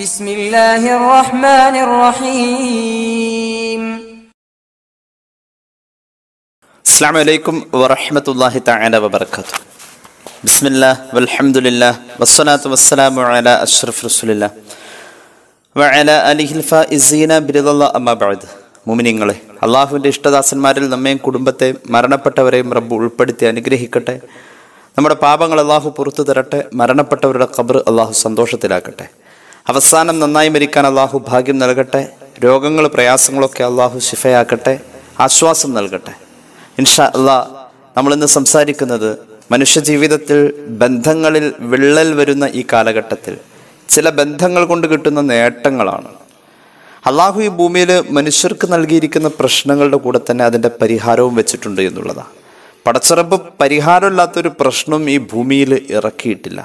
بسم الله الرحمن الرحيم السلام عليكم ورحمة الله تعالى وبركاته بسم الله والحمد لله والصلاة والسلام على أشرف رسول الله وعلى آله الفائزين برضا الله أما بعد മുമിനിങ്ങളെ അള്ളാഹുവിൻ്റെ ഇഷ്ടദാസന്മാരിൽ നമ്മയും കുടുംബത്തെ മരണപ്പെട്ടവരെയും റബ്ബ് ഉൾപ്പെടുത്തി അനുഗ്രഹിക്കട്ടെ നമ്മുടെ പാപങ്ങൾ അള്ളാഹു പുറത്തു തരട്ടെ മരണപ്പെട്ടവരുടെ കബർ അള്ളാഹു സന്തോഷത്തിലാക്കട്ടെ അവസാനം നന്നായി മരിക്കാൻ അള്ളാഹു ഭാഗ്യം നൽകട്ടെ രോഗങ്ങൾ പ്രയാസങ്ങളൊക്കെ അള്ളാഹു ശിഫയാക്കട്ടെ ആശ്വാസം നൽകട്ടെ ഇൻഷാ അള്ളാ നമ്മളിന്ന് സംസാരിക്കുന്നത് മനുഷ്യജീവിതത്തിൽ ബന്ധങ്ങളിൽ വിള്ളൽ വരുന്ന ഈ കാലഘട്ടത്തിൽ ചില ബന്ധങ്ങൾ കൊണ്ട് കിട്ടുന്ന നേട്ടങ്ങളാണ് അള്ളാഹു ഈ ഭൂമിയിൽ മനുഷ്യർക്ക് നൽകിയിരിക്കുന്ന പ്രശ്നങ്ങളുടെ കൂടെ തന്നെ അതിൻ്റെ പരിഹാരവും വെച്ചിട്ടുണ്ട് എന്നുള്ളതാണ് പടച്ചിറപ്പ് പരിഹാരമില്ലാത്തൊരു പ്രശ്നം ഈ ഭൂമിയിൽ ഇറക്കിയിട്ടില്ല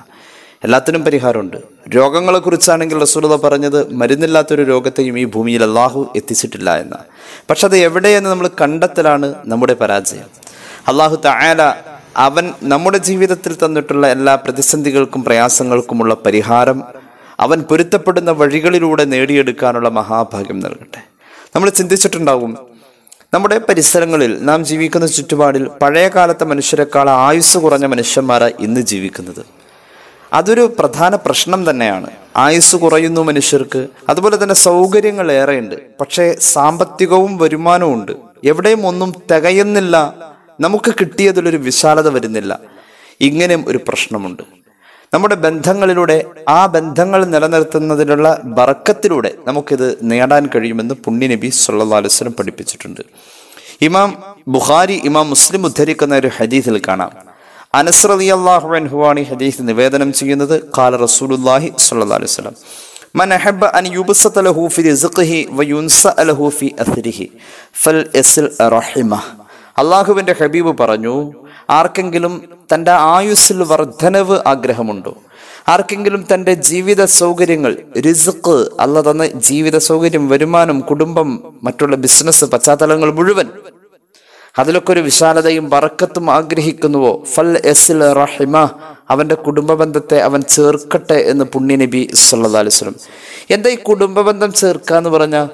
എല്ലാത്തിനും പരിഹാരമുണ്ട് രോഗങ്ങളെക്കുറിച്ചാണെങ്കിൽ റസൂലത പറഞ്ഞത് മരുന്നില്ലാത്തൊരു രോഗത്തെയും ഈ ഭൂമിയിൽ അള്ളാഹു എത്തിച്ചിട്ടില്ല എന്ന് പക്ഷെ അത് എവിടെയെന്ന് നമ്മൾ കണ്ടെത്തലാണ് നമ്മുടെ പരാജയം അള്ളാഹു തായാല അവൻ നമ്മുടെ ജീവിതത്തിൽ തന്നിട്ടുള്ള എല്ലാ പ്രതിസന്ധികൾക്കും പ്രയാസങ്ങൾക്കുമുള്ള പരിഹാരം അവൻ പൊരുത്തപ്പെടുന്ന വഴികളിലൂടെ നേടിയെടുക്കാനുള്ള മഹാഭാഗ്യം നൽകട്ടെ നമ്മൾ ചിന്തിച്ചിട്ടുണ്ടാകും നമ്മുടെ പരിസരങ്ങളിൽ നാം ജീവിക്കുന്ന ചുറ്റുപാടിൽ പഴയ കാലത്തെ മനുഷ്യരെക്കാൾ ആയുസ് കുറഞ്ഞ മനുഷ്യന്മാരാണ് ഇന്ന് ജീവിക്കുന്നത് അതൊരു പ്രധാന പ്രശ്നം തന്നെയാണ് ആയുസ് കുറയുന്നു മനുഷ്യർക്ക് അതുപോലെ തന്നെ സൗകര്യങ്ങൾ ഏറെയുണ്ട് പക്ഷേ സാമ്പത്തികവും വരുമാനവും ഉണ്ട് എവിടെയും ഒന്നും തികയുന്നില്ല നമുക്ക് കിട്ടിയതിലൊരു വിശാലത വരുന്നില്ല ഇങ്ങനെയും ഒരു പ്രശ്നമുണ്ട് നമ്മുടെ ബന്ധങ്ങളിലൂടെ ആ ബന്ധങ്ങൾ നിലനിർത്തുന്നതിനുള്ള ബറക്കത്തിലൂടെ നമുക്കിത് നേടാൻ കഴിയുമെന്ന് പുണ്യനബി നബി പഠിപ്പിച്ചിട്ടുണ്ട് ഇമാം ബുഖാരി ഇമാം മുസ്ലിം ഉദ്ധരിക്കുന്ന ഒരു ഹദീസിൽ കാണാം അനസ്രതി അള്ളാഹു അൻഹുവാണ് ഈ ഹദീസ് നിവേദനം ചെയ്യുന്നത് കാല റസൂലുല്ലാഹി സല്ലാ അലൈഹി സ്വലം من أحب أن يبسط له في رزقه وينسأ ഫി അസ്രിഹി ഫൽ فليصل റഹിമ അള്ളാഹുവിൻ്റെ ഹബീബ് പറഞ്ഞു ആർക്കെങ്കിലും തൻ്റെ ആയുസ്സിൽ വർദ്ധനവ് ആഗ്രഹമുണ്ടോ ആർക്കെങ്കിലും തൻ്റെ ജീവിത സൗകര്യങ്ങൾ റിസ്ക് അല്ല തന്നെ ജീവിത സൗകര്യം വരുമാനം കുടുംബം മറ്റുള്ള ബിസിനസ് പശ്ചാത്തലങ്ങൾ മുഴുവൻ അതിലൊക്കെ ഒരു വിശാലതയും വറക്കത്തും ആഗ്രഹിക്കുന്നുവോ ഫൽ എസിൽ റഹിമ അവൻ്റെ കുടുംബ ബന്ധത്തെ അവൻ ചേർക്കട്ടെ എന്ന് പുണ്യനബി സല്ലാ അലിസ്ലം എന്താ ഈ കുടുംബ ബന്ധം ചേർക്കുക എന്ന് പറഞ്ഞാൽ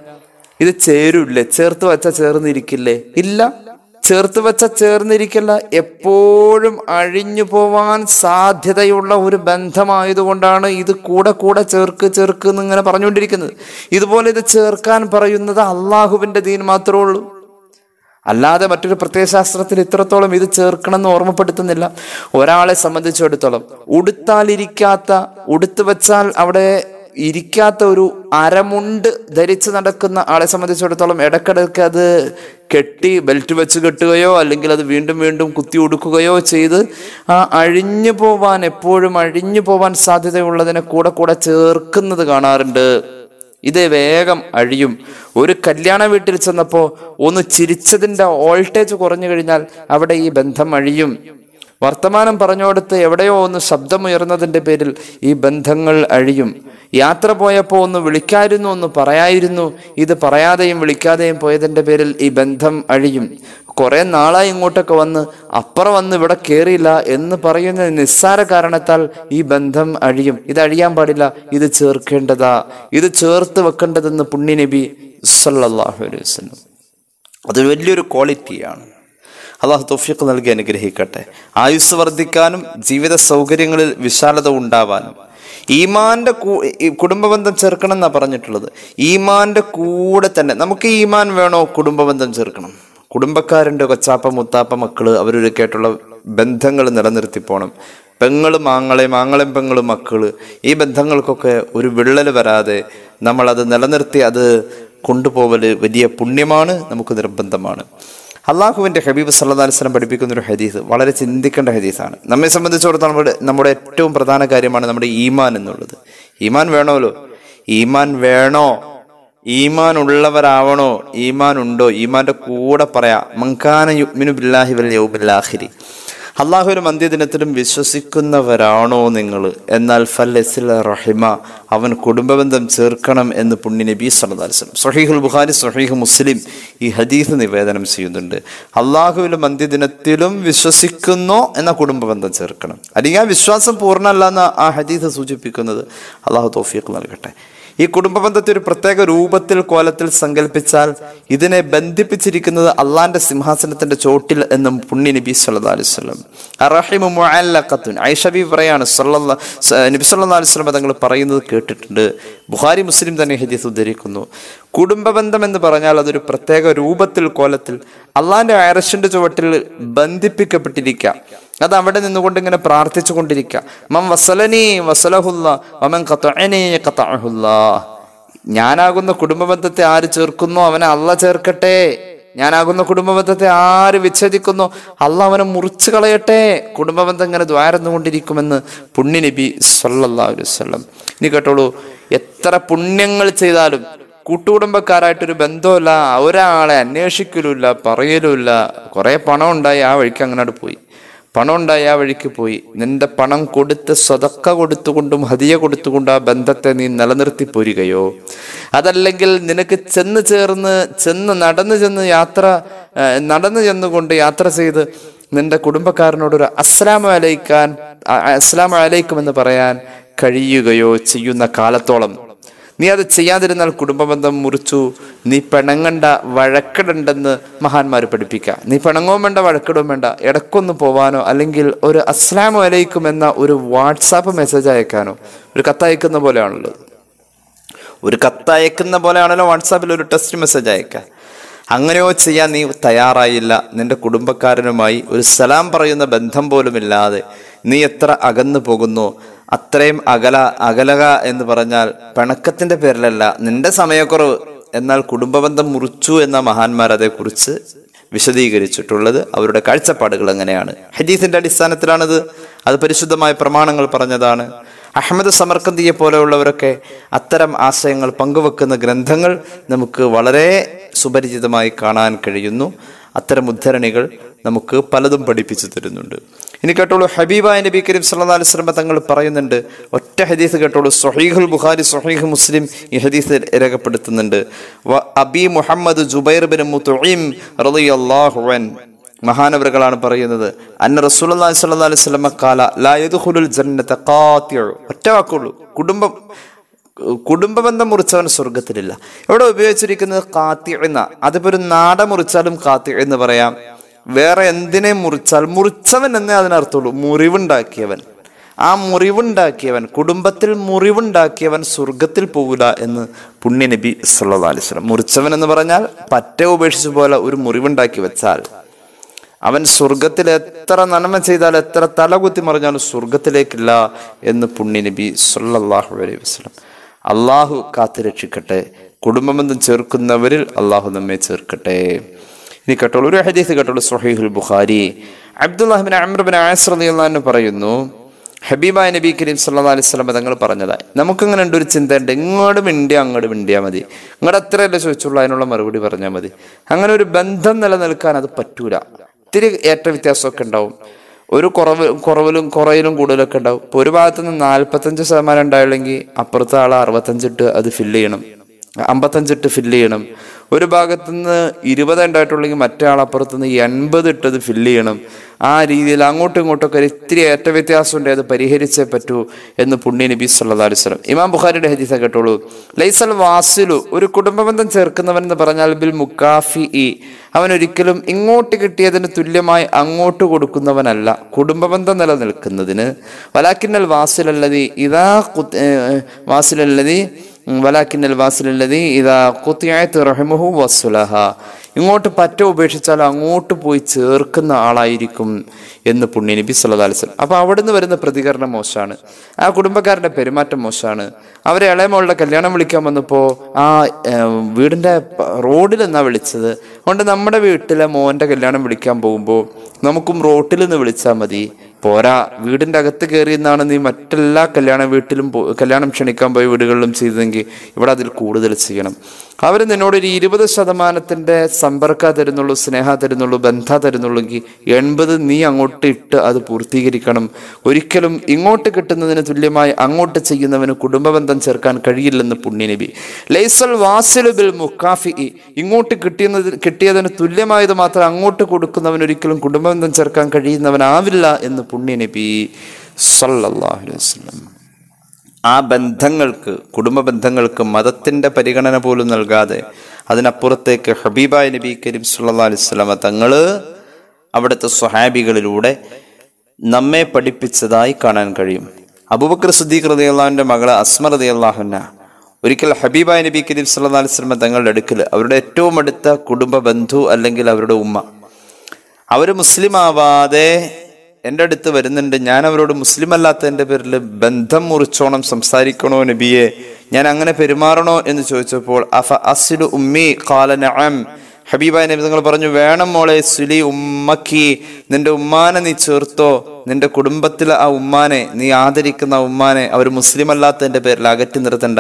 ഇത് ചേരൂല്ലേ ചേർത്ത് വച്ചാൽ ചേർന്നിരിക്കില്ലേ ഇല്ല ചേർത്ത് വച്ച ചേർന്നിരിക്കില്ല എപ്പോഴും അഴിഞ്ഞു പോവാൻ സാധ്യതയുള്ള ഒരു ബന്ധമായതുകൊണ്ടാണ് ഇത് കൂടെ കൂടെ ചേർക്ക് ചേർക്ക് എന്നിങ്ങനെ പറഞ്ഞുകൊണ്ടിരിക്കുന്നത് ഇതുപോലെ ഇത് ചേർക്കാൻ പറയുന്നത് അള്ളാഹുവിൻ്റെ ദീൻ മാത്രമേ ഉള്ളൂ അല്ലാതെ മറ്റൊരു പ്രത്യയശാസ്ത്രത്തിൽ ഇത്രത്തോളം ഇത് ചേർക്കണം എന്ന് ഓർമ്മപ്പെടുത്തുന്നില്ല ഒരാളെ സംബന്ധിച്ചിടത്തോളം ഉടുത്താലിരിക്കാത്ത ഇരിക്കാത്ത ഉടുത്തു വെച്ചാൽ അവിടെ ഇരിക്കാത്ത ഒരു അരമുണ്ട് ധരിച്ച് നടക്കുന്ന ആളെ സംബന്ധിച്ചിടത്തോളം ഇടക്കിടയ്ക്ക് അത് കെട്ടി ബെൽറ്റ് വെച്ച് കെട്ടുകയോ അല്ലെങ്കിൽ അത് വീണ്ടും വീണ്ടും കുത്തി ഉടുക്കുകയോ ചെയ്ത് ആ അഴിഞ്ഞു പോവാൻ എപ്പോഴും അഴിഞ്ഞു പോവാൻ സാധ്യതയുള്ളതിനെ കൂടെ കൂടെ ചേർക്കുന്നത് കാണാറുണ്ട് ഇത് വേഗം അഴിയും ഒരു കല്യാണ വീട്ടിൽ ചെന്നപ്പോൾ ഒന്ന് ചിരിച്ചതിൻ്റെ ഓൾട്ടേജ് കുറഞ്ഞു കഴിഞ്ഞാൽ അവിടെ ഈ ബന്ധം അഴിയും വർത്തമാനം പറഞ്ഞോടുത്ത് എവിടെയോ ഒന്ന് ശബ്ദമുയർന്നതിൻ്റെ പേരിൽ ഈ ബന്ധങ്ങൾ അഴിയും യാത്ര പോയപ്പോൾ ഒന്ന് വിളിക്കായിരുന്നു ഒന്ന് പറയായിരുന്നു ഇത് പറയാതെയും വിളിക്കാതെയും പോയതിൻ്റെ പേരിൽ ഈ ബന്ധം അഴിയും കുറേ നാളായി ഇങ്ങോട്ടൊക്കെ വന്ന് അപ്പുറം വന്ന് ഇവിടെ കയറിയില്ല എന്ന് പറയുന്ന നിസ്സാര കാരണത്താൽ ഈ ബന്ധം അഴിയും ഇത് അഴിയാൻ പാടില്ല ഇത് ചേർക്കേണ്ടതാ ഇത് ചേർത്ത് വെക്കേണ്ടതെന്ന് പുണ്യനബി സല്ലാഹു അലൈഹി വസല്ലം അത് വലിയൊരു ക്വാളിറ്റിയാണ് അള്ളാഹു തൊഫീഖ് നൽകി അനുഗ്രഹിക്കട്ടെ ആയുസ് വർദ്ധിക്കാനും ജീവിത സൗകര്യങ്ങളിൽ വിശാലത ഉണ്ടാവാനും ഈമാന്റെ കുടുംബബന്ധം ചേർക്കണം എന്നാ പറഞ്ഞിട്ടുള്ളത് ഈമാന്റെ കൂടെ തന്നെ നമുക്ക് ഈമാൻ വേണോ കുടുംബബന്ധം ചേർക്കണം കുടുംബക്കാരുണ്ട് കൊച്ചാപ്പ മുത്താപ്പ മക്കള് അവരൊരുക്കായിട്ടുള്ള ബന്ധങ്ങൾ നിലനിർത്തി പോകണം പെങ്ങൾ മാങ്ങളെ മാങ്ങളെ പെങ്ങളും മക്കള് ഈ ബന്ധങ്ങൾക്കൊക്കെ ഒരു വിള്ളൽ വരാതെ നമ്മളത് നിലനിർത്തി അത് കൊണ്ടുപോവൽ വലിയ പുണ്യമാണ് നമുക്ക് നിർബന്ധമാണ് അള്ളാഹുവിൻ്റെ ഹബീബ് സല്ലാ അലിസ്ലം പഠിപ്പിക്കുന്ന ഒരു ഹദീസ് വളരെ ചിന്തിക്കേണ്ട ഹദീസാണ് നമ്മെ സംബന്ധിച്ചിടത്തോളം നമ്മുടെ നമ്മുടെ ഏറ്റവും പ്രധാന കാര്യമാണ് നമ്മുടെ ഈമാൻ എന്നുള്ളത് ഈമാൻ വേണമല്ലോ ഈമാൻ വേണോ ഈമാൻ ഉള്ളവരാവണോ ഈമാൻ ഉണ്ടോ ഈമാന്റെ കൂടെ പറയാ മങ്കാന യുഗ്മിനു ബില്ലാഹി വൽ യൗമിൽ ആഖിരി അള്ളാഹുവിൻ്റെ മന്ത്യദിനത്തിലും വിശ്വസിക്കുന്നവരാണോ നിങ്ങൾ എന്നാൽ ഫല്ലസിൽ റഹിമ അവൻ കുടുംബബന്ധം ചേർക്കണം എന്ന് പുണ്യ നബി സലദാലിസ്ലം സഹീഹുൽ ബുഖാരി സഹീഹ് മുസ്ലിം ഈ ഹദീഫ് നിവേദനം ചെയ്യുന്നുണ്ട് അള്ളാഹുവിൻ്റെ മന്ത്യദിനത്തിലും വിശ്വസിക്കുന്നു എന്ന കുടുംബബന്ധം ചേർക്കണം അല്ലെങ്കിൽ ആ വിശ്വാസം പൂർണ്ണമല്ല എന്ന് ആ ഹദീഫ് സൂചിപ്പിക്കുന്നത് അള്ളാഹു തോഫിയക്ക് നൽകട്ടെ ഈ കുടുംബ ബന്ധത്തെ ഒരു പ്രത്യേക രൂപത്തിൽ കോലത്തിൽ സങ്കല്പിച്ചാൽ ഇതിനെ ബന്ധിപ്പിച്ചിരിക്കുന്നത് അള്ളാന്റെ സിംഹാസനത്തിന്റെ ചോട്ടിൽ എന്നും പുണ്യ നബി സല്ലാ മുഅല്ലഖത്തുൻ ഐഷബി പറയാണ് നബി സല്ലാ തങ്ങൾ പറയുന്നത് കേട്ടിട്ടുണ്ട് ബുഹാരി മുസ്ലിം തന്നെ ഹദീസ് ഉദ്ധരിക്കുന്നു കുടുംബ ബന്ധം എന്ന് പറഞ്ഞാൽ അതൊരു പ്രത്യേക രൂപത്തിൽ കോലത്തിൽ അള്ളാന്റെ അയറശിന്റെ ചുവട്ടിൽ ബന്ധിപ്പിക്കപ്പെട്ടിരിക്കുക അത് അവിടെ നിന്നുകൊണ്ട് ഇങ്ങനെ പ്രാർത്ഥിച്ചു കൊണ്ടിരിക്കുക മം വസലനി വസലഹുല്ല ഞാനാകുന്ന കുടുംബബന്ധത്തെ ആര് ചേർക്കുന്നു അവനെ അല്ല ചേർക്കട്ടെ ഞാനാകുന്ന കുടുംബബന്ധത്തെ ആര് വിച്ഛേദിക്കുന്നു അല്ല അവനെ മുറിച്ചു കളയട്ടെ കുടുംബബന്ധം ഇങ്ങനെ ദ്വാരന്നുകൊണ്ടിരിക്കുമെന്ന് പുണ്യ നബി സല്ലാസ്വല്ലം ഇനി കേട്ടോളൂ എത്ര പുണ്യങ്ങൾ ചെയ്താലും കൂട്ടുകുടുംബക്കാരായിട്ടൊരു ബന്ധമില്ല ഒരാളെ അന്വേഷിക്കലുമില്ല പറയലുമില്ല കുറേ പണം ഉണ്ടായി ആ വഴിക്ക് അങ്ങനെ പോയി പണം ആ വഴിക്ക് പോയി നിന്റെ പണം കൊടുത്ത് സ്വതക്ക കൊടുത്തുകൊണ്ടും ഹതിയ കൊടുത്തുകൊണ്ടും ആ ബന്ധത്തെ നീ നിലനിർത്തി പോരുകയോ അതല്ലെങ്കിൽ നിനക്ക് ചെന്ന് ചേർന്ന് ചെന്ന് നടന്നു ചെന്ന് യാത്ര നടന്നു ചെന്നുകൊണ്ട് യാത്ര ചെയ്ത് നിന്റെ കുടുംബക്കാരനോടൊരു അസ്ലാം അലയിക്കാൻ അസ്ലാം അലയിക്കുമെന്ന് പറയാൻ കഴിയുകയോ ചെയ്യുന്ന കാലത്തോളം നീ അത് ചെയ്യാതിരുന്നാൽ കുടുംബബന്ധം മുറിച്ചു നീ പിണങ്ങണ്ട വഴക്കിടണ്ടെന്ന് മഹാന്മാർ പഠിപ്പിക്കുക നീ പിണങ്ങവും വേണ്ട വഴക്കിടോ വേണ്ട ഇടക്കൊന്ന് പോവാനോ അല്ലെങ്കിൽ ഒരു അസ്ലാം അലൈക്കും എന്ന ഒരു വാട്സാപ്പ് മെസ്സേജ് അയക്കാനോ ഒരു കത്തയക്കുന്ന പോലെയാണല്ലോ ഒരു കത്തയക്കുന്ന പോലെയാണല്ലോ വാട്സാപ്പിൽ ഒരു ടെക്സ്റ്റ് മെസ്സേജ് അയക്കുക അങ്ങനെയോ ചെയ്യാൻ നീ തയ്യാറായില്ല നിന്റെ കുടുംബക്കാരനുമായി ഒരു സലാം പറയുന്ന ബന്ധം പോലുമില്ലാതെ നീ എത്ര അകന്നു പോകുന്നു അത്രയും അകല അകലക എന്ന് പറഞ്ഞാൽ പിണക്കത്തിന്റെ പേരിലല്ല നിന്റെ സമയക്കുറവ് എന്നാൽ കുടുംബബന്ധം മുറിച്ചു എന്ന മഹാന്മാർ അതേക്കുറിച്ച് വിശദീകരിച്ചിട്ടുള്ളത് അവരുടെ കാഴ്ചപ്പാടുകൾ എങ്ങനെയാണ് ഹദീസിന്റെ അടിസ്ഥാനത്തിലാണത് അത് പരിശുദ്ധമായ പ്രമാണങ്ങൾ പറഞ്ഞതാണ് അഹമ്മദ് സമർക്കന്തിയെ പോലെയുള്ളവരൊക്കെ അത്തരം ആശയങ്ങൾ പങ്കുവെക്കുന്ന ഗ്രന്ഥങ്ങൾ നമുക്ക് വളരെ സുപരിചിതമായി കാണാൻ കഴിയുന്നു അത്തരം ഉദ്ധരണികൾ നമുക്ക് പലതും പഠിപ്പിച്ചു തരുന്നുണ്ട് ഇനി കേട്ടോളൂ ഹബീബായ നബി കരീം സല്ലാ സ്വലമ തങ്ങൾ പറയുന്നുണ്ട് ഒറ്റ ഹദീസ് കേട്ടോളൂ സൊഹീഹുൽ ബുഖാരി സൊഹീഹ് മുസ്ലിം ഈ ഹദീസ് രേഖപ്പെടുത്തുന്നുണ്ട് അബി മുഹമ്മദ് ജുബൈർ ബിൻ മുത്തുഈം റളിയല്ലാഹുവൻ മഹാനവറുകളാണ് പറയുന്നത് അന്ന റസൂലി സ്വല്ലാ അലൈഹി സ്വലമ കാല ലായതുഹുലുൽ ജന്നത്തെ കാത്തിയു ഒറ്റ വാക്കുള്ളൂ കുടുംബം കുടുംബ ബന്ധം മുറിച്ചവൻ സ്വർഗത്തിലില്ല ഇവിടെ ഉപയോഗിച്ചിരിക്കുന്നത് കാത്തി എന്ന അതിപ്പോ ഒരു നാട മുറിച്ചാലും കാത്തി എന്ന് പറയാം വേറെ എന്തിനെ മുറിച്ചാൽ മുറിച്ചവൻ എന്നേ അതിനർത്ഥമുള്ളൂ മുറിവുണ്ടാക്കിയവൻ ആ മുറിവുണ്ടാക്കിയവൻ കുടുംബത്തിൽ മുറിവുണ്ടാക്കിയവൻ സ്വർഗത്തിൽ പോവില്ല എന്ന് പുണ്യനബി നബി സല്ലാ അലിസ്ലം മുറിച്ചവൻ എന്ന് പറഞ്ഞാൽ പറ്റ ഉപേക്ഷിച്ചു പോലെ ഒരു മുറിവുണ്ടാക്കി വെച്ചാൽ അവൻ സ്വർഗത്തിൽ എത്ര നന്മ ചെയ്താൽ എത്ര തലകുത്തി മറിഞ്ഞാലും സ്വർഗത്തിലേക്കില്ല എന്ന് പുണ്യനബി നബി സല്ലാഹു അലൈഹി വസ്ലം അള്ളാഹു കാത്തു രക്ഷിക്കട്ടെ കുടുംബബന്ധം ചേർക്കുന്നവരിൽ അള്ളാഹു നമ്മെ ചേർക്കട്ടെ ഇനി കേട്ടോളൂ ഒരു ഹദീസ് കേട്ടോളൂ സുഹൈഹുൽ ബുഖാരി അബ്ദുല്ലാഹിബിൻ അമ്രബിൻ ആസ്രദിയെന്നു പറയുന്നു ഹബീബായ നബി കരീം സല്ലാ അലൈഹി സ്വലം തങ്ങൾ പറഞ്ഞതായി നമുക്കിങ്ങനെ ഉണ്ട് ഒരു ചിന്ത ഉണ്ട് ഇങ്ങോട്ട് മിണ്ടിയാ അങ്ങോട്ട് മിണ്ടിയാൽ മതി ഇങ്ങോട്ട് അത്രയല്ല ചോദിച്ചുള്ളൂ അതിനുള്ള മറുപടി പറഞ്ഞാൽ മതി അങ്ങനെ ഒരു ബന്ധം നിലനിൽക്കാൻ അത് പറ്റൂല ഒത്തിരി ഏറ്റ വ്യത്യാസമൊക്കെ ഉണ്ടാവും ഒരു കുറവ് കുറവിലും കുറയിലും കൂടുതലൊക്കെ ഉണ്ടാവും ഇപ്പോൾ ഒരു ഭാഗത്ത് നിന്ന് നാൽപ്പത്തഞ്ച് ശതമാനം ഉണ്ടായില്ലെങ്കിൽ അപ്പുറത്തെ ആൾ അറുപത്തഞ്ചിട്ട് അത് ഫില്ല് ചെയ്യണം അമ്പത്തഞ്ചിട്ട് ഫില്ല് ചെയ്യണം ഒരു ഭാഗത്തുനിന്ന് ഇരുപത് ഉണ്ടായിട്ടുള്ളെങ്കിൽ മറ്റേ നിന്ന് എൺപത് ഇട്ടത് ഫില്ല് ചെയ്യണം ആ രീതിയിൽ അങ്ങോട്ടും ഇങ്ങോട്ടൊക്കെ ഒരു ഇത്തിരി ഏറ്റ വ്യത്യാസമുണ്ട് അത് പരിഹരിച്ചേ പറ്റൂ എന്ന് പുണ്യ നബി സല്ലാ സ്വലം ഇമാം ബുഖാരിയുടെ ഹദീസ കേട്ടോളൂ ലൈസൽ വാസിലു ഒരു കുടുംബബന്ധം ചേർക്കുന്നവൻ എന്ന് പറഞ്ഞാൽ ബിൽ മുക്കാഫി ഇ അവൻ ഒരിക്കലും ഇങ്ങോട്ട് കിട്ടിയതിന് തുല്യമായി അങ്ങോട്ട് കൊടുക്കുന്നവനല്ല കുടുംബബന്ധം നിലനിൽക്കുന്നതിന് വലാക്കിന്നൽ വാസിലല്ലതി ഇതാ വാസിലല്ലതി ഇങ്ങോട്ട് പറ്റ ഉപേക്ഷിച്ചാൽ അങ്ങോട്ട് പോയി ചേർക്കുന്ന ആളായിരിക്കും എന്ന് പുണ്യ നബി സല്ലാ അലിസ്ലം അപ്പോൾ അവിടുന്ന് വരുന്ന പ്രതികരണം മോശമാണ് ആ കുടുംബക്കാരന്റെ പെരുമാറ്റം മോശമാണ് അവരെ ഇളയമോളുടെ കല്യാണം വിളിക്കാൻ വന്നപ്പോൾ ആ വീടിൻ്റെ റോഡിൽ നിന്നാണ് വിളിച്ചത് അതുകൊണ്ട് നമ്മുടെ വീട്ടിലെ മോൻ്റെ കല്യാണം വിളിക്കാൻ പോകുമ്പോൾ നമുക്കും റോട്ടിൽ നിന്ന് വിളിച്ചാൽ മതി പോരാ വീടിൻ്റെ അകത്ത് എന്നാണ് നീ മറ്റെല്ലാ കല്യാണ വീട്ടിലും കല്യാണം ക്ഷണിക്കാൻ പോയ വീടുകളിലും ചെയ്തതെങ്കിൽ ഇവിടെ അതിൽ കൂടുതൽ ചെയ്യണം അവർ ഒരു ഇരുപത് ശതമാനത്തിൻ്റെ സമ്പർക്ക തരുന്നുള്ളൂ സ്നേഹ തരുന്നുള്ളൂ ബന്ധ തരുന്നുള്ളെങ്കിൽ എൺപത് നീ അങ്ങോട്ട് ഇട്ട് അത് പൂർത്തീകരിക്കണം ഒരിക്കലും ഇങ്ങോട്ട് കിട്ടുന്നതിന് തുല്യമായി അങ്ങോട്ട് ചെയ്യുന്നവന് കുടുംബബന്ധം ചേർക്കാൻ കഴിയില്ലെന്ന് പുണ്യനബി ലൈസൽ വാസിലുബിൽ മുക്കാഫി ഇങ്ങോട്ട് കിട്ടിയത് കിട്ടിയതിന് തുല്യമായത് മാത്രം അങ്ങോട്ട് കൊടുക്കുന്നവൻ ഒരിക്കലും കുടുംബബന്ധം ചേർക്കാൻ കഴിയുന്നവനാവില്ല എന്ന് പുണ്യനബി സല്ലാഹു വസ്ലം ആ ബന്ധങ്ങൾക്ക് കുടുംബ ബന്ധങ്ങൾക്ക് മതത്തിൻ്റെ പരിഗണന പോലും നൽകാതെ അതിനപ്പുറത്തേക്ക് ഹബീബായ നബി കരീം സുല്ലാ അലിസ്ലാമ തങ്ങൾ അവിടുത്തെ സ്വഹാബികളിലൂടെ നമ്മെ പഠിപ്പിച്ചതായി കാണാൻ കഴിയും അബൂബക്കർ സുദ്ദീഖ് റതി അള്ളാഹുവിൻ്റെ മകൾ അസ്മ റതി അള്ളാഹുന ഒരിക്കൽ ഹബീബായ നബി കരീം സുല്ലാ അലിസ്ലമ തങ്ങളുടെ അടുക്കൽ അവരുടെ ഏറ്റവും അടുത്ത കുടുംബ ബന്ധു അല്ലെങ്കിൽ അവരുടെ ഉമ്മ അവർ മുസ്ലിം ആവാതെ എൻ്റെ അടുത്ത് വരുന്നുണ്ട് ഞാൻ അവരോട് മുസ്ലിം അല്ലാത്തതിൻ്റെ പേരിൽ ബന്ധം മുറിച്ചോണം സംസാരിക്കണോ നബിയെ ഞാൻ അങ്ങനെ പെരുമാറണോ എന്ന് ചോദിച്ചപ്പോൾ അഫ അസിലു ഉമ്മി നഅം ഹബീബായ നബി നിങ്ങൾ പറഞ്ഞു വേണം മോളെ സുലി ഉമ്മക്കി നിന്റെ ഉമ്മാനെ നീ ചേർത്തോ നിന്റെ കുടുംബത്തിലെ ആ ഉമ്മാനെ നീ ആദരിക്കുന്ന ആ ഉമ്മാനെ അവർ മുസ്ലിം അല്ലാത്തതിൻ്റെ പേരിൽ അകറ്റി നിർത്തണ്ട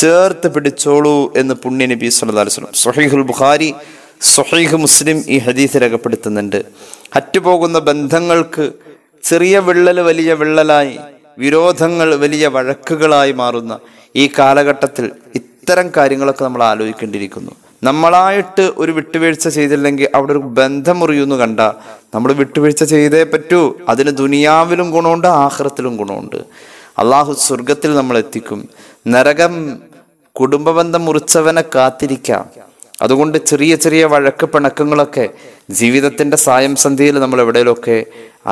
ചേർത്ത് പിടിച്ചോളൂ എന്ന് പുണ്യ നബി സല്ലല്ലാഹു അലൈഹി വസല്ലം സ്വഹീഹുൽ ബുഖാരി സ്വഹീഹ് മുസ്ലിം ഈ ഹദീസ് രേഖപ്പെടുത്തുന്നുണ്ട് അറ്റുപോകുന്ന ബന്ധങ്ങൾക്ക് ചെറിയ വിള്ളൽ വലിയ വിള്ളലായി വിരോധങ്ങൾ വലിയ വഴക്കുകളായി മാറുന്ന ഈ കാലഘട്ടത്തിൽ ഇത്തരം കാര്യങ്ങളൊക്കെ നമ്മൾ ആലോചിക്കേണ്ടിയിരിക്കുന്നു നമ്മളായിട്ട് ഒരു വിട്ടുവീഴ്ച ചെയ്തില്ലെങ്കിൽ അവിടെ ഒരു ബന്ധം മുറിയുന്നു കണ്ട നമ്മൾ വിട്ടുവീഴ്ച ചെയ്തേ പറ്റൂ അതിന് ദുനിയാവിലും ഗുണമുണ്ട് ആഹ്റത്തിലും ഗുണമുണ്ട് അള്ളാഹു സ്വർഗത്തിൽ നമ്മൾ എത്തിക്കും നരകം കുടുംബബന്ധം മുറിച്ചവനെ കാത്തിരിക്കാം അതുകൊണ്ട് ചെറിയ ചെറിയ വഴക്ക് പിണക്കങ്ങളൊക്കെ ജീവിതത്തിൻ്റെ സായം സന്ധ്യയിൽ നമ്മൾ എവിടെയെങ്കിലുമൊക്കെ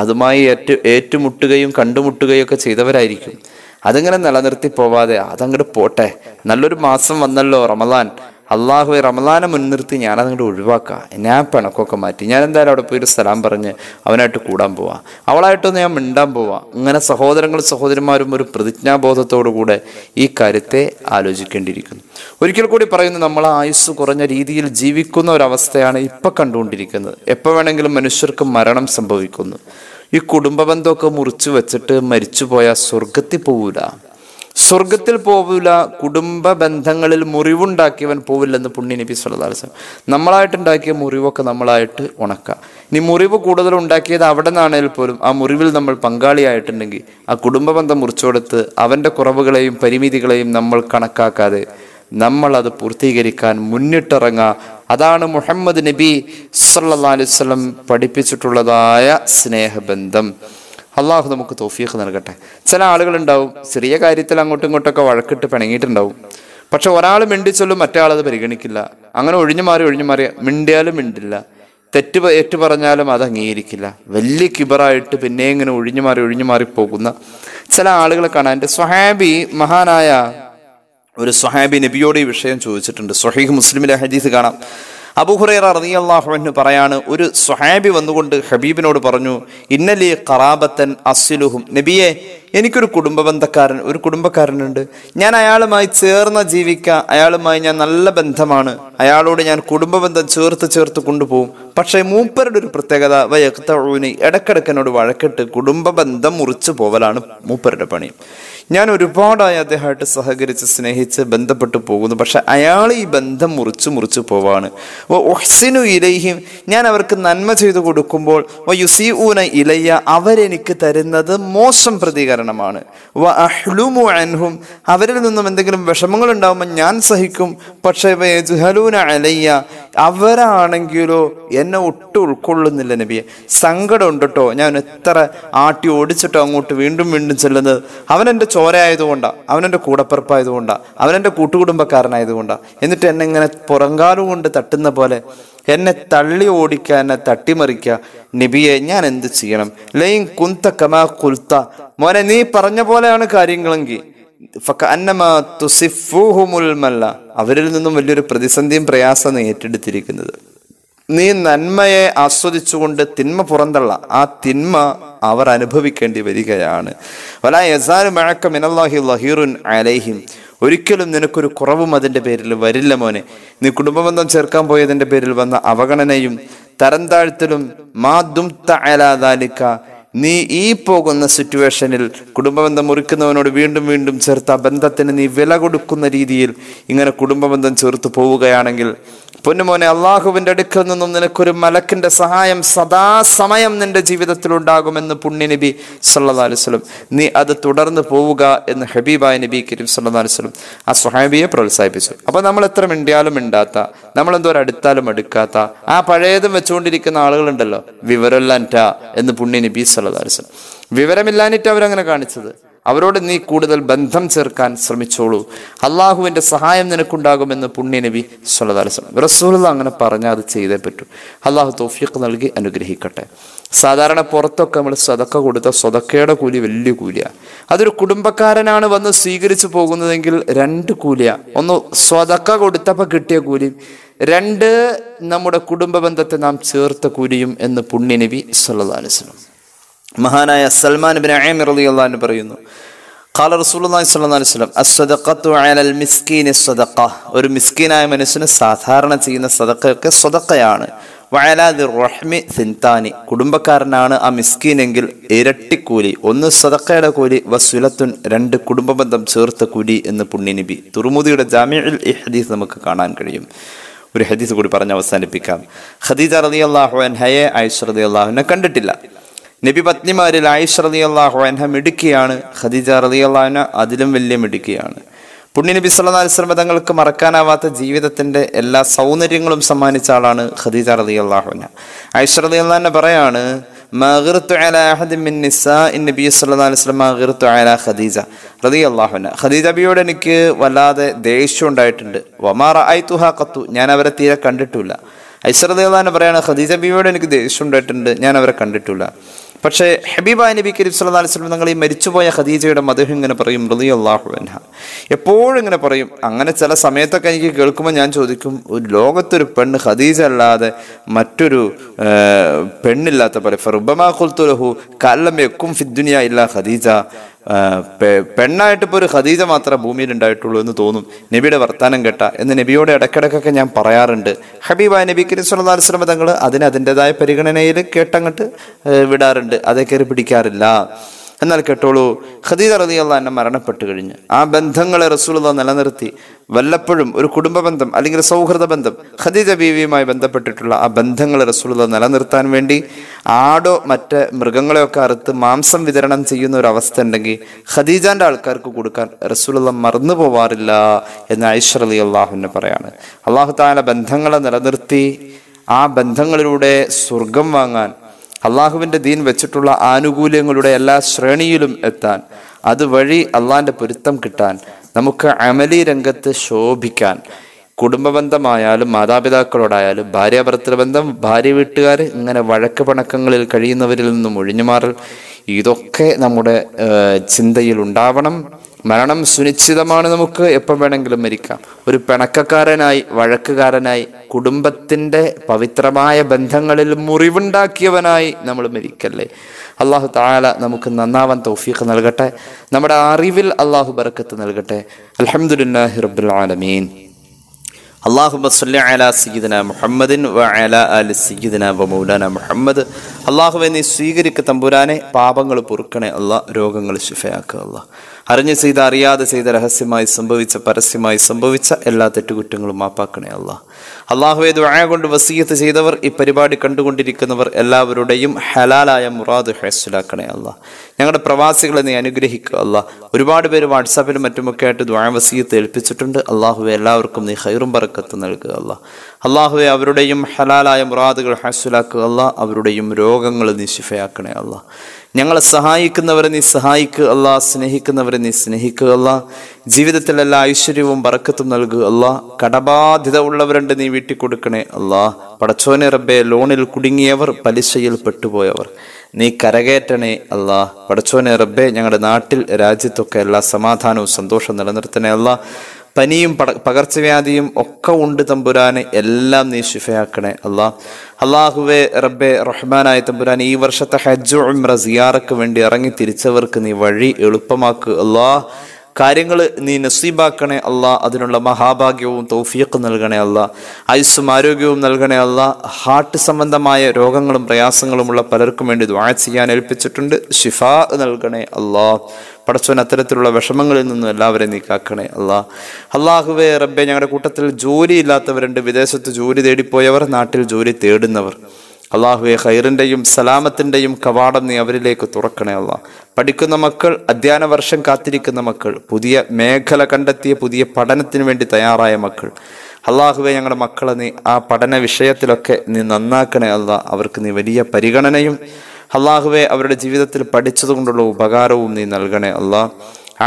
അതുമായി ഏറ്റു ഏറ്റുമുട്ടുകയും കണ്ടുമുട്ടുകയും ഒക്കെ ചെയ്തവരായിരിക്കും അതിങ്ങനെ നിലനിർത്തി പോവാതെ അതങ്ങോട്ട് പോട്ടെ നല്ലൊരു മാസം വന്നല്ലോ റമദാൻ അള്ളാഹു റമലാനെ മുൻനിർത്തി ഞാനത് അങ്ങോട്ട് ഒഴിവാക്കുക ഞാൻ പണക്കൊക്കെ മാറ്റി ഞാൻ എന്തായാലും അവിടെ പോയി ഒരു സ്ഥലം പറഞ്ഞ് അവനായിട്ട് കൂടാൻ പോവാം അവളായിട്ടൊന്ന് ഞാൻ മിണ്ടാൻ പോവാം ഇങ്ങനെ സഹോദരങ്ങൾ സഹോദരന്മാരും ഒരു പ്രതിജ്ഞാബോധത്തോടുകൂടെ ഈ കാര്യത്തെ ആലോചിക്കേണ്ടിയിരിക്കുന്നു ഒരിക്കൽ കൂടി പറയുന്നു നമ്മൾ ആയുസ് കുറഞ്ഞ രീതിയിൽ ജീവിക്കുന്ന ഒരവസ്ഥയാണ് ഇപ്പൊ കണ്ടുകൊണ്ടിരിക്കുന്നത് എപ്പോൾ വേണമെങ്കിലും മനുഷ്യർക്ക് മരണം സംഭവിക്കുന്നു ഈ കുടുംബ ബന്ധമൊക്കെ മുറിച്ചു വെച്ചിട്ട് മരിച്ചു പോയാൽ സ്വർഗത്തിൽ പോവില്ല സ്വർഗത്തിൽ പോവില്ല കുടുംബ ബന്ധങ്ങളിൽ മുറിവുണ്ടാക്കിയവൻ പോവില്ലെന്ന് പുണ്യ നബി നമ്മളായിട്ട് ഉണ്ടാക്കിയ മുറിവൊക്കെ നമ്മളായിട്ട് ഉണക്കുക ഇനി മുറിവ് കൂടുതൽ ഉണ്ടാക്കിയത് അവിടെ നിന്നാണെങ്കിൽ പോലും ആ മുറിവിൽ നമ്മൾ പങ്കാളിയായിട്ടുണ്ടെങ്കിൽ ആ കുടുംബ ബന്ധം മുറിച്ചുകൊടുത്ത് അവൻ്റെ കുറവുകളെയും പരിമിതികളെയും നമ്മൾ കണക്കാക്കാതെ നമ്മൾ അത് പൂർത്തീകരിക്കാൻ മുന്നിട്ടിറങ്ങുക അതാണ് മുഹമ്മദ് നബി സല്ലാ അലൈവല്ലം പഠിപ്പിച്ചിട്ടുള്ളതായ സ്നേഹബന്ധം അള്ളാഹു നമുക്ക് തോഫിയൊക്കെ നൽകട്ടെ ചില ആളുകളുണ്ടാവും ചെറിയ കാര്യത്തിൽ അങ്ങോട്ടും ഇങ്ങോട്ടൊക്കെ വഴക്കിട്ട് പിണങ്ങിയിട്ടുണ്ടാവും പക്ഷെ ഒരാൾ മിണ്ടിച്ചൊല്ലും ആളത് പരിഗണിക്കില്ല അങ്ങനെ ഒഴിഞ്ഞു മാറി ഒഴിഞ്ഞു മാറി മിണ്ടിയാലും മിണ്ടില്ല തെറ്റ് ഏറ്റു പറഞ്ഞാലും അത് അംഗീകരിക്കില്ല വലിയ കിബറായിട്ട് പിന്നെ ഇങ്ങനെ ഒഴിഞ്ഞു മാറി ഒഴിഞ്ഞു മാറി പോകുന്ന ചില ആളുകളെ കാണാൻ എൻ്റെ സ്വഹാബി മഹാനായ ഒരു സ്വഹാബി നബിയോട് ഈ വിഷയം ചോദിച്ചിട്ടുണ്ട് സ്വഹീഹ് മുസ്ലിമിലെ ഹദീസ് കാണാം അബുഹുറൈറ റതി അള്ളാഹുവിന് പറയാണ് ഒരു സുഹാബി വന്നുകൊണ്ട് ഹബീബിനോട് പറഞ്ഞു ഇന്നലി ഖറാബത്തൻ അസ്ലുഹും നബിയെ എനിക്കൊരു കുടുംബ ബന്ധക്കാരൻ ഒരു കുടുംബക്കാരനുണ്ട് ഞാൻ അയാളുമായി ചേർന്ന് ജീവിക്കുക അയാളുമായി ഞാൻ നല്ല ബന്ധമാണ് അയാളോട് ഞാൻ കുടുംബ ബന്ധം ചേർത്ത് ചേർത്ത് കൊണ്ടുപോകും പക്ഷേ മൂപ്പരുടെ ഒരു പ്രത്യേകത വയക്തഴൂന് ഇടക്കിടക്കനോട് വഴക്കിട്ട് കുടുംബ ബന്ധം മുറിച്ചു പോവലാണ് മൂപ്പരുടെ പണി ഞാൻ ഒരുപാടായി അദ്ദേഹമായിട്ട് സഹകരിച്ച് സ്നേഹിച്ച് ബന്ധപ്പെട്ടു പോകുന്നു പക്ഷെ അയാൾ ഈ ബന്ധം മുറിച്ചു മുറിച്ചു പോവാണ് ഒഹ്സിനു ഇലയും ഞാൻ അവർക്ക് നന്മ ചെയ്തു കൊടുക്കുമ്പോൾ യുസി ഊന ഇലയ്യ അവരെനിക്ക് തരുന്നത് മോശം പ്രതികരണം കാരണമാണ് വ അഹ്ലുമു അൻഹും അവരിൽ നിന്നും എന്തെങ്കിലും വിഷമങ്ങൾ ഉണ്ടാകുമ്പോൾ ഞാൻ സഹിക്കും പക്ഷേ ജുഹലൂന അലയ്യ അവരാണെങ്കിലോ എന്നെ ഒട്ടും ഉൾക്കൊള്ളുന്നില്ല നബിയെ സങ്കടം ഉണ്ട് കേട്ടോ ഞാൻ എത്ര ആട്ടി ഓടിച്ചിട്ടോ അങ്ങോട്ട് വീണ്ടും വീണ്ടും ചെല്ലുന്നത് അവൻ എൻ്റെ ചോരയായതുകൊണ്ടാണ് അവൻ എൻ്റെ കൂടപ്പിറപ്പായതുകൊണ്ടാണ് അവൻ കൂട്ടുകുടുംബക്കാരനായതുകൊണ്ടാണ് എന്നിട്ട് എന്നെ ഇങ്ങനെ പുറങ്കാലുകൊണ്ട് തട്ടുന്ന പോലെ എന്നെ തള്ളി ഓടിക്കുക എന്നെ തട്ടിമറിക്കുക നിബിയെ ഞാൻ എന്ത് ചെയ്യണം ലൈൻ കുന്ത കമാ കുൽത്ത മോനെ നീ പറഞ്ഞ പോലെയാണ് കാര്യങ്ങളെങ്കിൽ അവരിൽ നിന്നും വലിയൊരു പ്രതിസന്ധിയും പ്രയാസം ഏറ്റെടുത്തിരിക്കുന്നത് നീ നന്മയെ ആസ്വദിച്ചുകൊണ്ട് തിന്മ പുറന്തള്ള ആ തിന്മ അവർ അനുഭവിക്കേണ്ടി വരികയാണ് വലാ യസാനു മഴക്കം അലൈഹിം ഒരിക്കലും നിനക്കൊരു കുറവും അതിൻ്റെ പേരിൽ വരില്ല മോനെ നീ കുടുംബബന്ധം ചേർക്കാൻ പോയതിൻ്റെ പേരിൽ വന്ന അവഗണനയും തരം താഴ്ത്തലും മാ ദും തലാദാലിക്ക നീ ഈ പോകുന്ന സിറ്റുവേഷനിൽ കുടുംബബന്ധം മുറിക്കുന്നവനോട് വീണ്ടും വീണ്ടും ആ ബന്ധത്തിന് നീ വില കൊടുക്കുന്ന രീതിയിൽ ഇങ്ങനെ കുടുംബബന്ധം ചേർത്ത് പോവുകയാണെങ്കിൽ പൊന്നുമോനെ അള്ളാഹുവിൻ്റെ അടുക്കൽ നിന്നും നിനക്കൊരു മലക്കിൻ്റെ സഹായം സദാസമയം നിന്റെ ഉണ്ടാകുമെന്ന് പുണ്യ നബി സല്ലാ അലുസ്ലം നീ അത് തുടർന്ന് പോവുക എന്ന് ഹബീബായ നബി കരീം സല്ലാ അലുസ്ലം ആ സുഹാബിയെ പ്രോത്സാഹിപ്പിച്ചു അപ്പോൾ നമ്മൾ എത്ര മിണ്ടിയാലും മിണ്ടാത്ത നമ്മളെന്തോ അടുത്താലും അടുക്കാത്ത ആ പഴയതും വെച്ചുകൊണ്ടിരിക്കുന്ന ആളുകളുണ്ടല്ലോ വിവരല്ലാൻറ്റ എന്ന് പുണ്യ നബി സല്ലാസ്ലം വിവരമില്ലാനിട്ട് അവരങ്ങനെ കാണിച്ചത് അവരോട് നീ കൂടുതൽ ബന്ധം ചേർക്കാൻ ശ്രമിച്ചോളൂ അള്ളാഹുവിന്റെ സഹായം നിനക്കുണ്ടാകുമെന്ന് പുണ്യനബി സ്വലതാലം റസൂൽ അങ്ങനെ പറഞ്ഞാൽ അത് ചെയ്തേ പറ്റൂ അള്ളാഹു തോഫിയൊക്കെ നൽകി അനുഗ്രഹിക്കട്ടെ സാധാരണ പുറത്തൊക്കെ നമ്മൾ സ്വതക്ക കൊടുത്ത സ്വതക്കയുടെ കൂലി വലിയ കൂലിയാണ് അതൊരു കുടുംബക്കാരനാണ് വന്ന് സ്വീകരിച്ചു പോകുന്നതെങ്കിൽ രണ്ട് കൂലിയാണ് ഒന്ന് സ്വതക്ക കൊടുത്തപ്പോൾ കിട്ടിയ കൂലി രണ്ട് നമ്മുടെ കുടുംബ ബന്ധത്തെ നാം ചേർത്ത കൂലിയും എന്ന് പുണ്യനബി സ്വലതാലം മഹാനായ സൽമാൻ ബിൻ അമീർ അലി അള്ളഹാൻ പറയുന്നു ഖാല റസൂലി അസ്വദക്കത്തു അലൽ മിസ്കീന് സ്വതക്ക ഒരു മിസ്കീനായ മനുഷ്യന് സാധാരണ ചെയ്യുന്ന സ്വതക്കയൊക്കെ സ്വതക്കയാണ് വയലാദി റഹ്മി സിൻതാനി കുടുംബക്കാരനാണ് ആ മിസ്കീനെങ്കിൽ ഇരട്ടിക്കൂലി ഒന്ന് സദക്കയുടെ കൂലി വസുലത്തുൻ രണ്ട് കുടുംബബന്ധം ചേർത്ത കൂലി എന്ന് പുണ്യനബി തുറുമുദിയുടെ ജാമ്യയിൽ ഈ ഹദീസ് നമുക്ക് കാണാൻ കഴിയും ഒരു ഹദീസ് കൂടി പറഞ്ഞ് അവസാനിപ്പിക്കാം ഖദീജ റതി അള്ളാഹു അൻഹയെ ഐഷ റതി അള്ളാഹുവിനെ കണ്ടിട്ടില്ല നബി പത്നിമാരിൽ ആയിഷ റതി അള്ളാഹു അൻഹ മിടുക്കിയാണ് ഖദീജ റതി അള്ളാഹുന അതിലും വലിയ മിടുക്കിയാണ് പുണ്യ നബി സല്ലാ അലിസ്ലമ തങ്ങൾക്ക് മറക്കാനാവാത്ത ജീവിതത്തിൻ്റെ എല്ലാ സൗന്ദര്യങ്ങളും സമ്മാനിച്ച ആളാണ് ഖദീജ റതി അള്ളാഹുന ആയിഷ റതി അള്ളഹന പറയാണ് ഖദീജബിയോട് എനിക്ക് വല്ലാതെ ദേഷ്യം ഉണ്ടായിട്ടുണ്ട് വമാറ കത്തു ഞാൻ അവരെ തീരെ കണ്ടിട്ടില്ല ഐശ്വര്യ പറയാണ് ഖദീജ ബിയോട് എനിക്ക് ദേഷ്യം ഉണ്ടായിട്ടുണ്ട് ഞാൻ അവരെ കണ്ടിട്ടില്ല പക്ഷേ ഹബീബായ നബി കരീം സല്ലാ സ്വലം തങ്ങൾ ഈ മരിച്ചുപോയ ഖദീജയുടെ മധുഹം ഇങ്ങനെ പറയും മൃതി അള്ളാഹു അൻഹ എപ്പോഴും ഇങ്ങനെ പറയും അങ്ങനെ ചില സമയത്തൊക്കെ എനിക്ക് കേൾക്കുമ്പോൾ ഞാൻ ചോദിക്കും ഒരു ലോകത്തൊരു പെണ്ണ് ഖദീജ അല്ലാതെ മറ്റൊരു പെണ്ണില്ലാത്ത പോലെ ഫറുബമാ കുൽത്തുലഹു കല്ലം എക്കും ഫിദ്ദുനിയ ഇല്ല ഖദീജ പെണ്ണായിട്ട് ഇപ്പോൾ ഒരു ഖദീജ മാത്രമേ ഭൂമിയിൽ ഉണ്ടായിട്ടുള്ളൂ എന്ന് തോന്നും നബിയുടെ വർത്താനം കേട്ട എന്ന് നബിയോട് ഇടയ്ക്കിടയ്ക്കൊക്കെ ഞാൻ പറയാറുണ്ട് ഹബീബ നബി കരീം സുല്ലാ വസ്ലമ തങ്ങൾ അതിന് അതിൻ്റെതായ പരിഗണനയിൽ കേട്ടങ്ങട്ട് വിടാറുണ്ട് അതേ കയറി പിടിക്കാറില്ല എന്നാൽ കേട്ടോളൂ ഖദീജ റതിയുള്ള എന്നെ മരണപ്പെട്ടു കഴിഞ്ഞ് ആ ബന്ധങ്ങളെ റസൂലുള്ള നിലനിർത്തി വല്ലപ്പോഴും ഒരു കുടുംബ ബന്ധം അല്ലെങ്കിൽ സൗഹൃദ ബന്ധം ഖദീജ ബീവിയുമായി ബന്ധപ്പെട്ടിട്ടുള്ള ആ ബന്ധങ്ങൾ റസൂലത നിലനിർത്താൻ വേണ്ടി ആടോ മറ്റ് മൃഗങ്ങളെയൊക്കെ അറുത്ത് മാംസം വിതരണം ചെയ്യുന്ന ഒരു അവസ്ഥ ഉണ്ടെങ്കിൽ ഖദീജാന്റെ ആൾക്കാർക്ക് കൊടുക്കാൻ റസൂലത മറന്നു പോവാറില്ല എന്ന് ഐശ്വർ അലി അള്ളാഹുവിനെ പറയാണ് അള്ളാഹു താല ബന്ധങ്ങളെ നിലനിർത്തി ആ ബന്ധങ്ങളിലൂടെ സ്വർഗം വാങ്ങാൻ അള്ളാഹുവിൻ്റെ ദീൻ വെച്ചിട്ടുള്ള ആനുകൂല്യങ്ങളുടെ എല്ലാ ശ്രേണിയിലും എത്താൻ അതുവഴി അള്ളാഹിൻ്റെ പൊരുത്തം കിട്ടാൻ നമുക്ക് അമലി രംഗത്ത് ശോഭിക്കാൻ കുടുംബബന്ധമായാലും മാതാപിതാക്കളോടായാലും ഭാര്യ ഭർത്തൃബന്ധം ഭാര്യ വീട്ടുകാർ ഇങ്ങനെ വഴക്ക് പണക്കങ്ങളിൽ കഴിയുന്നവരിൽ നിന്നും മാറൽ ഇതൊക്കെ നമ്മുടെ ചിന്തയിൽ ഉണ്ടാവണം മരണം സുനിശ്ചിതമാണ് നമുക്ക് എപ്പം വേണമെങ്കിലും മരിക്കാം ഒരു പിണക്കക്കാരനായി വഴക്കുകാരനായി കുടുംബത്തിൻ്റെ പവിത്രമായ ബന്ധങ്ങളിൽ മുറിവുണ്ടാക്കിയവനായി നമ്മൾ മരിക്കല്ലേ അള്ളാഹു താല നമുക്ക് നന്നാവാൻ തൗഫീഖ് നൽകട്ടെ നമ്മുടെ അറിവിൽ അള്ളാഹു ബർക്കത്ത് നൽകട്ടെ അലഹമുല്ലാഹി റബ്ബുൽ ആലമീൻ اللهم صل മുഹമ്മദിൻ سيدنا محمد وعلى آل سيدنا ومولانا محمد നീ സ്വീകരിക്ക തമ്പുരാനെ പാപങ്ങൾ പൊറുക്കണേ അല്ല രോഗങ്ങൾ ശിഫയാക്കുക അല്ല അറിഞ്ഞ് ചെയ്ത് അറിയാതെ ചെയ്ത രഹസ്യമായി സംഭവിച്ച പരസ്യമായി സംഭവിച്ച എല്ലാ തെറ്റുകുറ്റങ്ങളും മാപ്പാക്കണേ അള്ളാഹ് അള്ളാഹുവെ ദുആ കൊണ്ട് വസീയത്ത് ചെയ്തവർ ഈ പരിപാടി കണ്ടുകൊണ്ടിരിക്കുന്നവർ എല്ലാവരുടെയും ഹലാലായ മുറാദ് ഹേസലാക്കണേ അല്ല ഞങ്ങളുടെ പ്രവാസികളെ നീ അനുഗ്രഹിക്കുക അല്ല ഒരുപാട് പേര് വാട്സാപ്പിലും മറ്റുമൊക്കെ ആയിട്ട് ദുആ വസീയത്ത് ഏൽപ്പിച്ചിട്ടുണ്ട് അള്ളാഹുവെ എല്ലാവർക്കും നീ ഹൈറും പറക്കത്ത് നൽകുക അല്ല അള്ളാഹുവെ അവരുടെയും ഹലാലായ മുറാദുകൾ ഹേസലാക്കുക അല്ല അവരുടെയും രോഗങ്ങൾ നീ ശിഫയാക്കണേ അല്ല ഞങ്ങളെ സഹായിക്കുന്നവരെ നീ സഹായിക്കുക അല്ല സ്നേഹിക്കുന്നവർ അവരെ നീ സ്നേഹിക്കുക അല്ല ജീവിതത്തിൽ എല്ലാ ഐശ്വര്യവും പറക്കത്തും നൽകുക അല്ല കടബാധ്യത ഉള്ളവരുണ്ട് നീ വീട്ടിൽ കൊടുക്കണേ അല്ല പടച്ചോനെ റബ്ബെ ലോണിൽ കുടുങ്ങിയവർ പലിശയിൽ പെട്ടുപോയവർ നീ കരകയറ്റണേ അല്ല പടച്ചോനെ റബ്ബെ ഞങ്ങളുടെ നാട്ടിൽ രാജ്യത്തൊക്കെ എല്ലാ സമാധാനവും സന്തോഷവും നിലനിർത്തണേ അല്ല പനിയും പകർച്ചവ്യാധിയും ഒക്കെ ഉണ്ട് തമ്പുരാനെ എല്ലാം നീ ശിഫയാക്കണേ അള്ളാ അള്ളാഹുവെ റബ്ബെ റഹ്മാനായ തമ്പുരാൻ ഈ വർഷത്തെ ഹജ്ജു ഉംറ സിയാറക്ക് വേണ്ടി ഇറങ്ങി തിരിച്ചവർക്ക് നീ വഴി എളുപ്പമാക്കുക അള്ളാ കാര്യങ്ങൾ നീ നസീബാക്കണേ അല്ല അതിനുള്ള മഹാഭാഗ്യവും തൗഫീഖ് നൽകണേ അല്ല ആയുസ്സും ആരോഗ്യവും നൽകണേ അല്ല ഹാർട്ട് സംബന്ധമായ രോഗങ്ങളും പ്രയാസങ്ങളുമുള്ള പലർക്കും വേണ്ടി ദ്വാ ചെയ്യാൻ ഏൽപ്പിച്ചിട്ടുണ്ട് ഷിഫ നൽകണേ അല്ലാ പടച്ചവൻ അത്തരത്തിലുള്ള വിഷമങ്ങളിൽ നിന്നും എല്ലാവരെയും നീ കാക്കണേ അള്ളാ അള്ളാഹുവേ റബ്ബെ ഞങ്ങളുടെ കൂട്ടത്തിൽ ജോലിയില്ലാത്തവരുണ്ട് വിദേശത്ത് ജോലി തേടിപ്പോയവർ നാട്ടിൽ ജോലി തേടുന്നവർ അള്ളാഹുവെ ഹൈറിൻ്റെയും സലാമത്തിൻ്റെയും കവാടം നീ അവരിലേക്ക് തുറക്കണേ അല്ല പഠിക്കുന്ന മക്കൾ അധ്യയന വർഷം കാത്തിരിക്കുന്ന മക്കൾ പുതിയ മേഖല കണ്ടെത്തിയ പുതിയ പഠനത്തിന് വേണ്ടി തയ്യാറായ മക്കൾ അള്ളാഹുവെ ഞങ്ങളുടെ മക്കളെ നീ ആ പഠന വിഷയത്തിലൊക്കെ നീ നന്നാക്കണേ അല്ല അവർക്ക് നീ വലിയ പരിഗണനയും അള്ളാഹുവെ അവരുടെ ജീവിതത്തിൽ പഠിച്ചതുകൊണ്ടുള്ള ഉപകാരവും നീ നൽകണേ അള്ളാ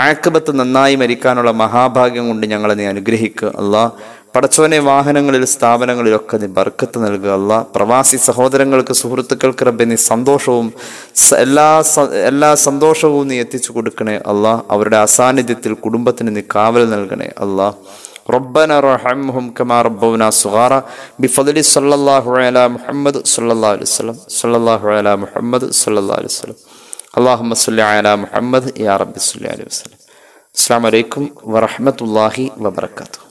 ആക്കബത്ത് നന്നായി മരിക്കാനുള്ള മഹാഭാഗ്യം കൊണ്ട് ഞങ്ങളെ നീ അനുഗ്രഹിക്കുക അള്ളാഹ് പടച്ചോനെ വാഹനങ്ങളിൽ സ്ഥാപനങ്ങളിലൊക്കെ നീ ബർക്കത്ത് നൽകുക അല്ല പ്രവാസി സഹോദരങ്ങൾക്ക് സുഹൃത്തുക്കൾക്ക് റബ്ബെ നീ സന്തോഷവും എല്ലാ എല്ലാ സന്തോഷവും നീ എത്തിച്ചു കൊടുക്കണേ അല്ല അവരുടെ അസാന്നിധ്യത്തിൽ കുടുംബത്തിന് നീ കാവൽ നൽകണേ അല്ലാ ربنا رحمهم كما ربونا صغارا بفضل صلى الله على محمد صلى الله عليه وسلم صلى الله على محمد صلى الله عليه وسلم اللهم صل على محمد يا رب صل عليه وسلم السلام عليكم ورحمه الله وبركاته